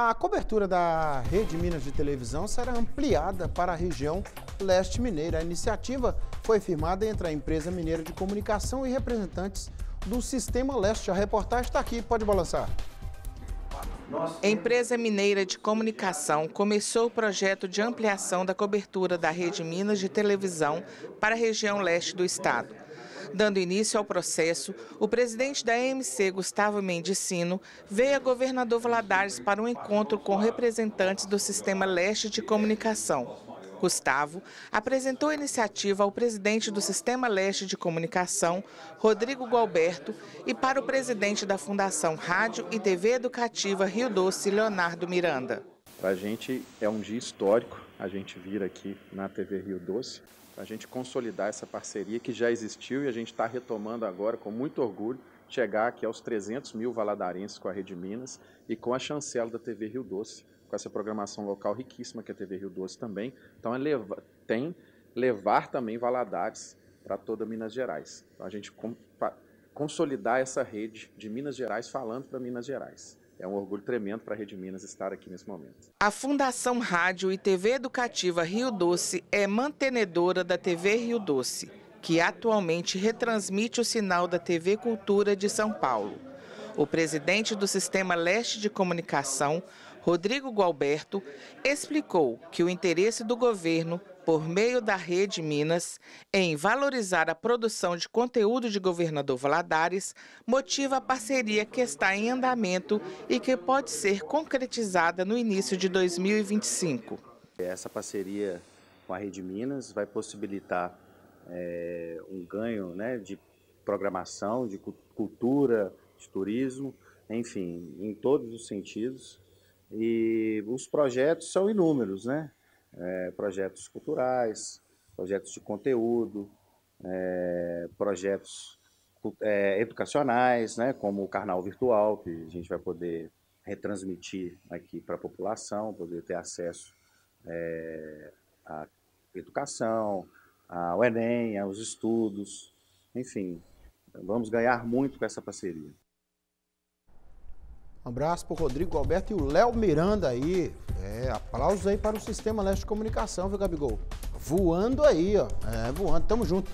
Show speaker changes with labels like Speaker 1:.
Speaker 1: A cobertura da Rede Minas de Televisão será ampliada para a região leste mineira. A iniciativa foi firmada entre a empresa mineira de comunicação e representantes do Sistema Leste. A reportagem está aqui, pode balançar.
Speaker 2: A empresa mineira de comunicação começou o projeto de ampliação da cobertura da Rede Minas de Televisão para a região leste do estado. Dando início ao processo, o presidente da MC, Gustavo Mendicino, veio a governador Valadares para um encontro com representantes do Sistema Leste de Comunicação. Gustavo apresentou a iniciativa ao presidente do Sistema Leste de Comunicação, Rodrigo Gualberto, e para o presidente da Fundação Rádio e TV Educativa Rio Doce, Leonardo Miranda.
Speaker 3: Para a gente é um dia histórico a gente vir aqui na TV Rio Doce, a gente consolidar essa parceria que já existiu e a gente está retomando agora com muito orgulho chegar aqui aos 300 mil valadarenses com a Rede Minas e com a chancela da TV Rio Doce, com essa programação local riquíssima que é a TV Rio Doce também. Então, é tem levar também Valadares para toda Minas Gerais. Então, a gente com, consolidar essa rede de Minas Gerais falando para Minas Gerais. É um orgulho tremendo para a Rede Minas estar aqui nesse momento.
Speaker 2: A Fundação Rádio e TV Educativa Rio Doce é mantenedora da TV Rio Doce, que atualmente retransmite o sinal da TV Cultura de São Paulo. O presidente do Sistema Leste de Comunicação, Rodrigo Gualberto, explicou que o interesse do governo, por meio da Rede Minas, em valorizar a produção de conteúdo de governador Valadares, motiva a parceria que está em andamento e que pode ser concretizada no início de 2025.
Speaker 4: Essa parceria com a Rede Minas vai possibilitar é, um ganho né, de programação, de cultura, de turismo, enfim, em todos os sentidos. E os projetos são inúmeros, né? É, projetos culturais, projetos de conteúdo, é, projetos é, educacionais, né? Como o Carnal Virtual, que a gente vai poder retransmitir aqui para a população, poder ter acesso é, à educação, ao Enem, aos estudos, enfim, vamos ganhar muito com essa parceria.
Speaker 1: Um abraço para o Rodrigo Alberto e o Léo Miranda aí. É, aplausos aí para o Sistema Leste de Comunicação, viu, Gabigol? Voando aí, ó. É, voando. Tamo junto.